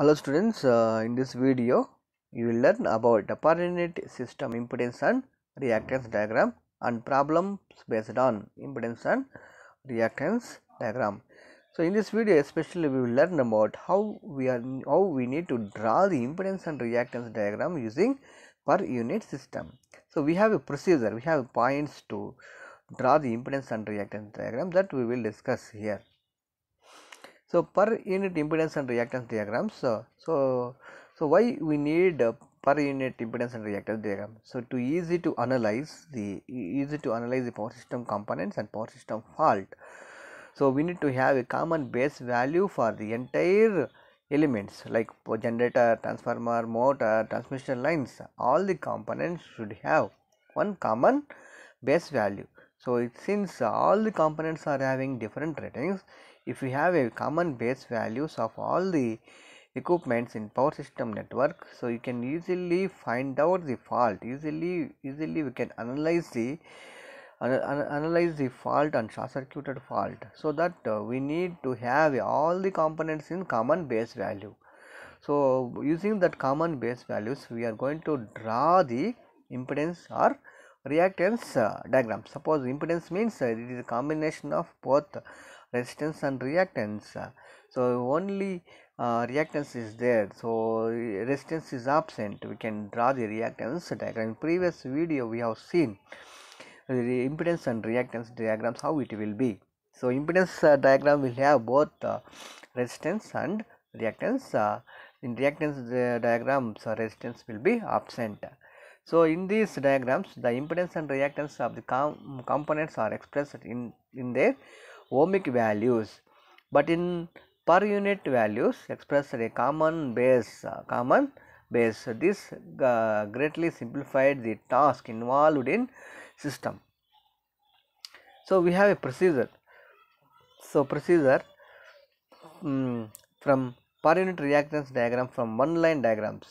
hello students uh, in this video you will learn about the unit system impedance and reactance diagram and problems based on impedance and reactance diagram so in this video especially we will learn about how we are how we need to draw the impedance and reactance diagram using per unit system so we have a procedure we have points to draw the impedance and reactance diagram that we will discuss here so per unit impedance and reactance diagrams so so, so why we need per unit impedance and reactance diagram so to easy to analyze the easy to analyze the power system components and power system fault so we need to have a common base value for the entire elements like generator transformer motor transmission lines all the components should have one common base value so it, since all the components are having different ratings if we have a common base values of all the equipments in power system network so you can easily find out the fault easily easily we can analyze the analyze the fault and short circuited fault so that uh, we need to have all the components in common base value so using that common base values we are going to draw the impedance or reactance uh, diagram suppose impedance means uh, it is a combination of both resistance and reactance uh, so only uh, reactance is there so resistance is absent we can draw the reactance diagram in previous video we have seen the impedance and reactance diagrams how it will be so impedance uh, diagram will have both uh, resistance and reactance uh, in reactance uh, diagrams uh, resistance will be absent so in these diagrams the impedance and reactance of the com components are expressed in in their ohmic values but in per unit values expressed a common base uh, common base this uh, greatly simplified the task involved in system so we have a procedure so procedure um, from per unit reactance diagram from one line diagrams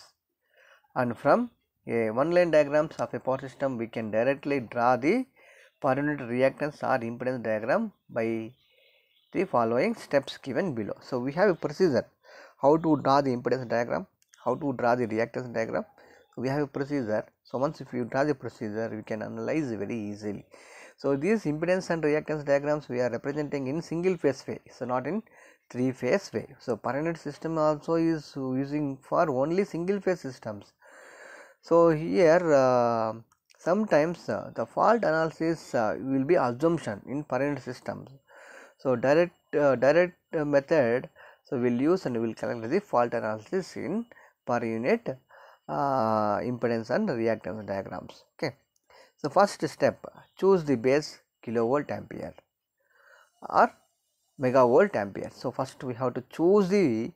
and from a one line diagrams of a power system we can directly draw the per unit reactance or impedance diagram by the following steps given below. So, we have a procedure how to draw the impedance diagram, how to draw the reactance diagram. So, we have a procedure. So, once if you draw the procedure, you can analyze very easily. So, these impedance and reactance diagrams we are representing in single phase way, so not in three phase way. So, per unit system also is using for only single phase systems. So, here uh, Sometimes uh, the fault analysis uh, will be assumption in parent systems. So direct uh, direct method so we'll use and we'll calculate the fault analysis in per unit uh, impedance and reactance diagrams. Okay. So first step choose the base kilovolt ampere or megavolt ampere. So first we have to choose the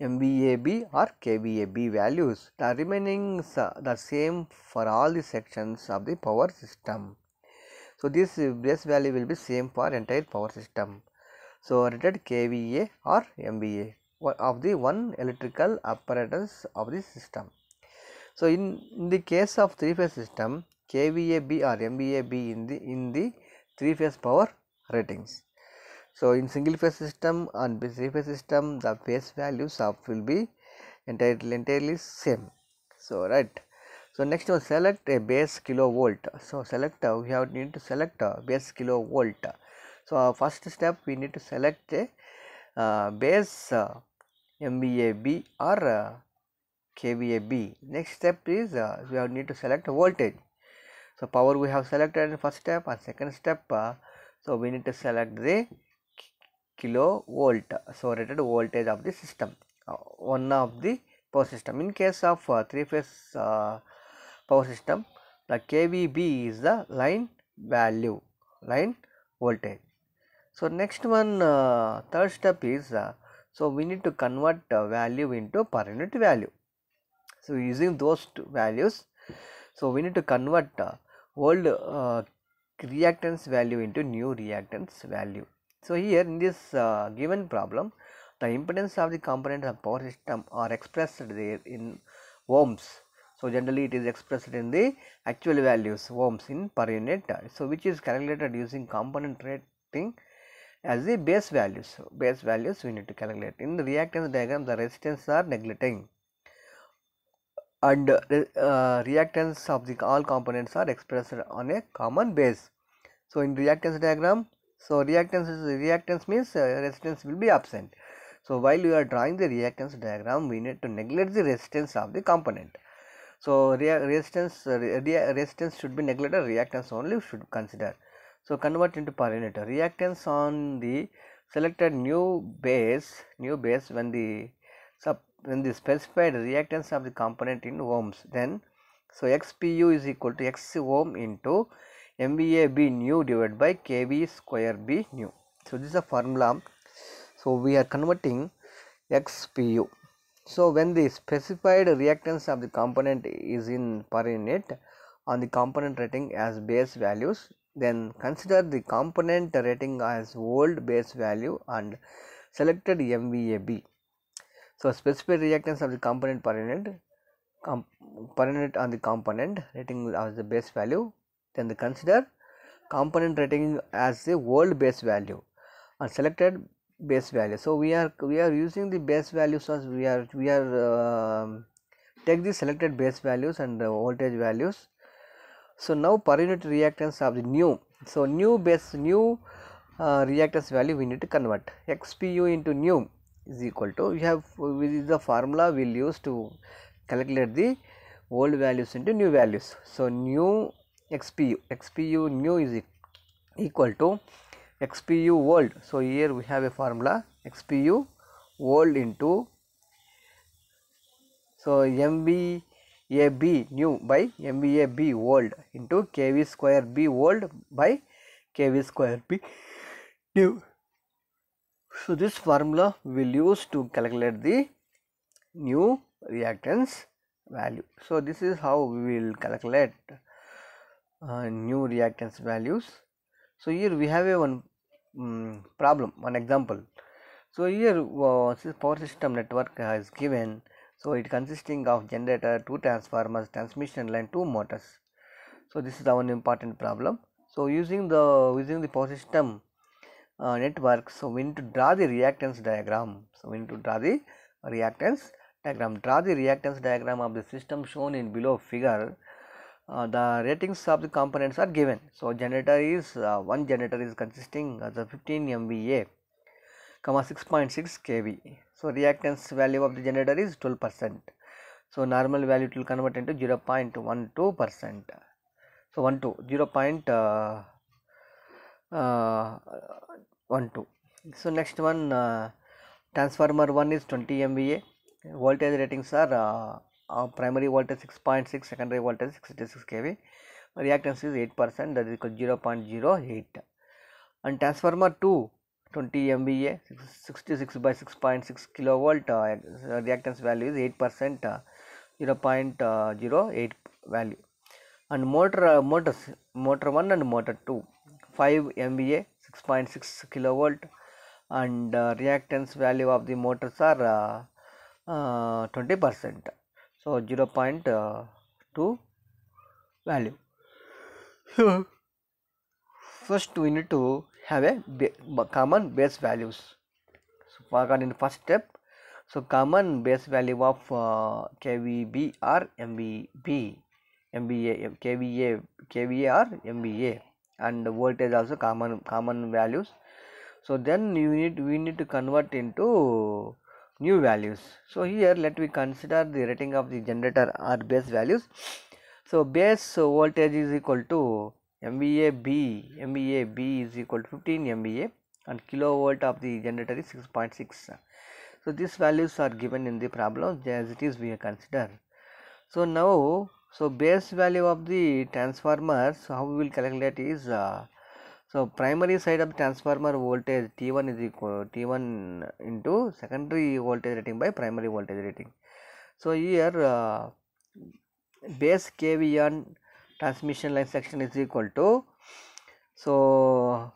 MVAB or KVAB values. The remaining is the same for all the sections of the power system. So this base value will be same for entire power system. So rated KVA or MVA of the one electrical apparatus of the system. So in, in the case of three phase system KVAB or MVAB in the in the three phase power ratings so in single phase system and three phase system the phase values of will be entirely entirely same so right so next one select a base kilovolt so select uh, we have need to select a uh, base kilovolt so first step we need to select a uh, base uh, MVAB or uh, KVAB next step is uh, we have need to select voltage so power we have selected in first step and second step uh, so we need to select the kilovolt so rated voltage of the system uh, one of the power system in case of uh, three phase uh, power system the kvb is the line value line voltage so next one uh, third step is uh, so we need to convert value into per unit value so using those two values so we need to convert uh, old reactance value into new reactance value so here in this uh, given problem, the impedance of the components of power system are expressed there in ohms. So generally it is expressed in the actual values ohms in per unit. So which is calculated using component rating as the base values. Base values we need to calculate. In the reactance diagram, the resistance are neglecting and uh, uh, reactance of the all components are expressed on a common base. So in reactance diagram, so reactance reactance means uh, resistance will be absent. So while you are drawing the reactance diagram, we need to neglect the resistance of the component. So rea resistance uh, rea resistance should be neglected, reactance only should consider. So convert into parameter. Reactance on the selected new base, new base when the sub when the specified reactance of the component in ohms, then so XPU is equal to X ohm into MBA B nu divided by KB square B nu. So this is a formula. So we are converting XPU. So when the specified reactance of the component is in per unit on the component rating as base values, then consider the component rating as old base value and selected MVAB. So specified reactance of the component per unit, per unit on the component rating as the base value then they consider component rating as the world base value and selected base value. So we are we are using the base values as we are we are uh, take the selected base values and the voltage values. So now per unit reactance of the new so new base new uh, reactance value we need to convert xpu into new is equal to we have with the formula we'll use to calculate the old values into new values. So new xpu xpu new is equal to xpu old so here we have a formula xpu old into so MBAB new by MBAB old into KV square B old by KV square B new. So this formula will use to calculate the new reactance value. So this is how we will calculate uh, new reactance values. So, here we have a one um, problem, one example. So, here uh, power system network has given. So, it consisting of generator, two transformers, transmission line, two motors. So, this is our important problem. So, using the using the power system uh, network, so we need to draw the reactance diagram. So, we need to draw the reactance diagram. Draw the reactance diagram of the system shown in below figure. Uh, the ratings of the components are given. So, generator is uh, one generator is consisting of the 15 MVA comma 6.6 kV. So, reactance value of the generator is 12 percent. So, normal value it will convert into 0 0.12 percent. So, 1 2 0 uh, uh, 0.12. So, next one transformer 1 is 20 MVA voltage ratings are uh, primary voltage 6.6 secondary voltage 66 kV reactance is 8 percent that is equal 0.08 and transformer 2 20 MVA 66 by 6.6 kilovolt uh, uh, reactance value is 8 percent uh, uh, 0 0.08 value and motor uh, motors motor 1 and motor 2 5 MVA 6.6 kilovolt and uh, reactance value of the motors are uh, 20 percent so 0 0.2 value so first we need to have a ba common base values so forgot in first step so common base value of uh, kvb or mvb mba kva kva or mba and voltage also common common values so then you need we need to convert into new values so here let me consider the rating of the generator or base values so base voltage is equal to MVA B MVA B is equal to 15 MVA and kilovolt of the generator is 6.6 so these values are given in the problem as it is we consider so now so base value of the transformers so how we will calculate is uh, So primary side of the transformer voltage T1 is equal T1 into secondary voltage rating by primary voltage rating. So here uh, base KV on transmission line section is equal to so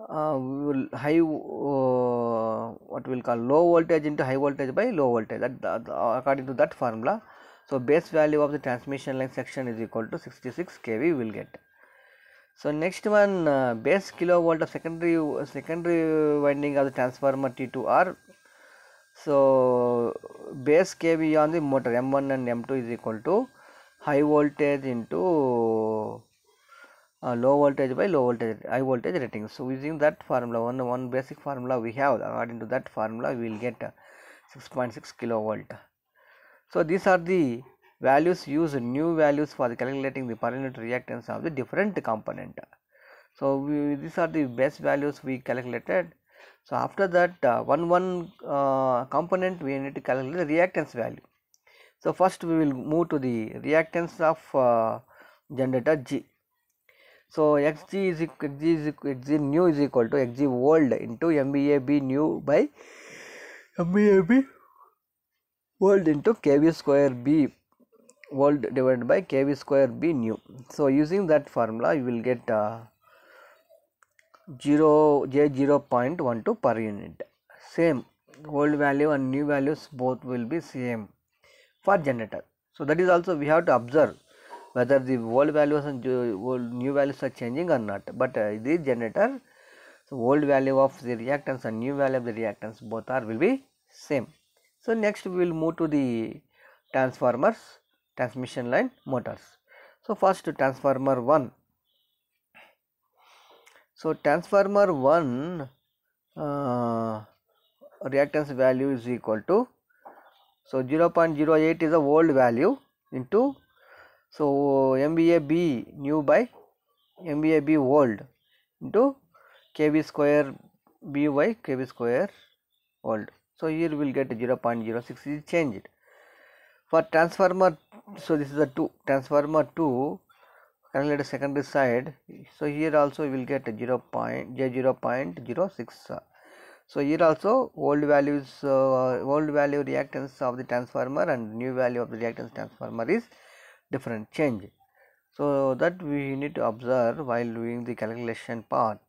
uh, we will high uh, what we'll call low voltage into high voltage by low voltage that, that according to that formula so base value of the transmission line section is equal to 66 kV we will get So next one uh, base kilovolt of secondary secondary winding of the transformer T2R. So base kV on the motor M1 and M2 is equal to high voltage into uh, low voltage by low voltage high voltage rating. So using that formula one one basic formula we have according to that formula we will get uh, 6.6 kilovolt. So these are the values use new values for calculating the per unit reactance of the different component. So, we, these are the best values we calculated. So, after that uh, one one uh, component we need to calculate the reactance value. So, first we will move to the reactance of uh, generator G. So, Xg is, Xg is Xg new is equal to Xg old into MBAB new by MBAB old into KB square B volt divided by kv square b nu so using that formula you will get uh, 0 j 0 0.12 per unit same old value and new values both will be same for generator so that is also we have to observe whether the old values and new values are changing or not but uh, the generator so old value of the reactants and new value of the reactants both are will be same so next we will move to the transformers transmission line motors. So, first transformer 1. So, transformer 1 uh, reactance value is equal to so 0 0.08 is a old value into so B new by B old into kV square B by kV square old. So here we will get 0 0.06 is changed for transformer so this is a 2 transformer 2 connected the secondary side so here also we will get a 0 point j 0 0.06 so here also old values uh, old value reactance of the transformer and new value of the reactance transformer is different change so that we need to observe while doing the calculation part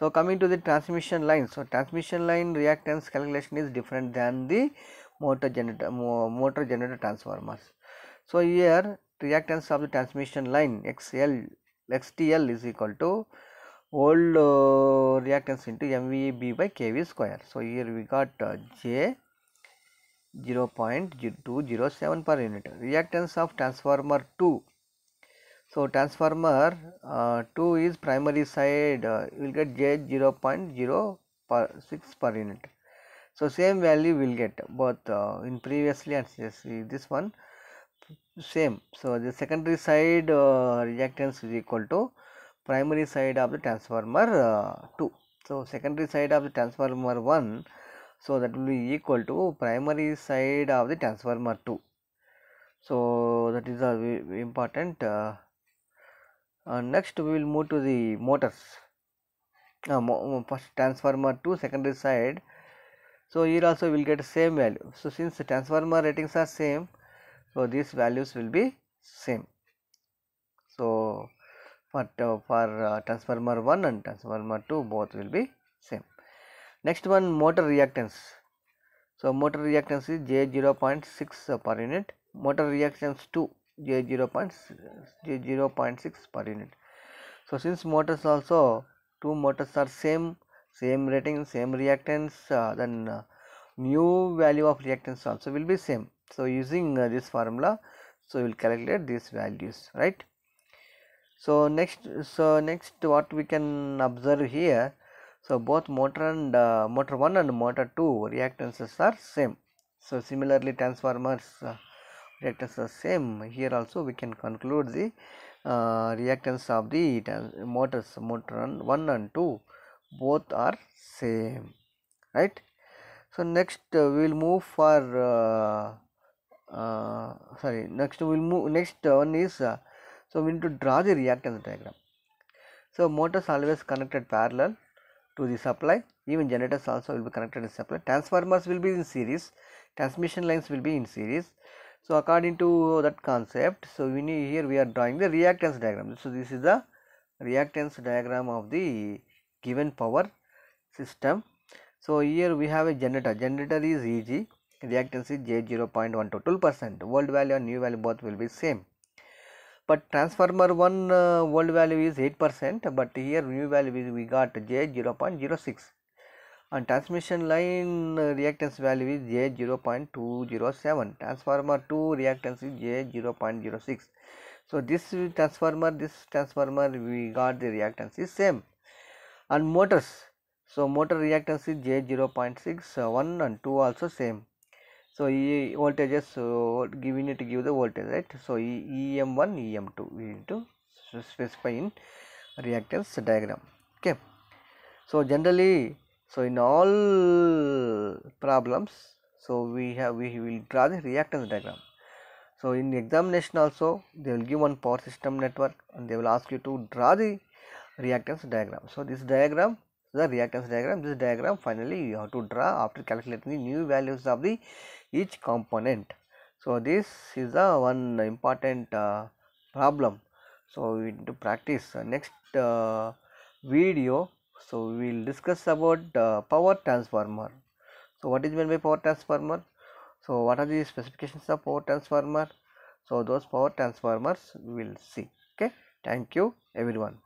so coming to the transmission line so transmission line reactance calculation is different than the motor generator motor generator transformers so here reactance of the transmission line xl xtl is equal to old uh, reactance into mvb by kv square so here we got uh, j 0.207 per unit reactance of transformer 2 so transformer uh, 2 is primary side uh, you will get j 0.0 per 6 per unit so same value will get both uh, in previously and this one same so the secondary side uh, reactance is equal to primary side of the transformer uh, 2 so secondary side of the transformer 1 so that will be equal to primary side of the transformer 2 so that is a important uh, next we will move to the motors uh, mo first transformer to secondary side so here also we will get same value so since the transformer ratings are same so these values will be same so for, uh, for uh, transformer 1 and transformer 2 both will be same next one motor reactance so motor reactance is j 0.6 per unit motor reactance 2 j 0 j 0.6 per unit so since motors also two motors are same same rating same reactance. uh, then uh, new value of reactance also will be same so using uh, this formula so we will calculate these values right so next so next what we can observe here so both motor and uh, motor 1 and motor 2 reactances are same so similarly transformers uh, reactance are same here also we can conclude the uh, reactance of the motors motor 1 and 2 both are same right so next uh, we'll move for uh, uh sorry next we'll move next one is uh, so we need to draw the reactance diagram so motors always connected parallel to the supply even generators also will be connected in supply transformers will be in series transmission lines will be in series so according to that concept so we need here we are drawing the reactance diagram so this is the reactance diagram of the given power system. So, here we have a generator, generator is Eg, reactance is J 0.1 to 12 percent, World value and new value both will be same. But transformer 1 uh, value is 8 percent, but here new value is we got J 0.06 and transmission line uh, reactance value is J 0.207, transformer 2 reactance is J 0.06. So, this transformer, this transformer we got the reactance is same and motors so motor reactance is j 0.61 and 2 also same so e voltages so give, need to give the voltage right so e, em1 em2 we need to specify in reactance diagram okay so generally so in all problems so we have we will draw the reactance diagram so in examination also they will give one power system network and they will ask you to draw the reactance diagram. So, this diagram the reactance diagram this diagram finally you have to draw after calculating the new values of the each component. So, this is the one important uh, problem. So, we need to practice uh, next uh, video. So, we will discuss about uh, power transformer. So, what is meant by power transformer? So, what are the specifications of power transformer? So, those power transformers we will see. Okay. Thank you everyone.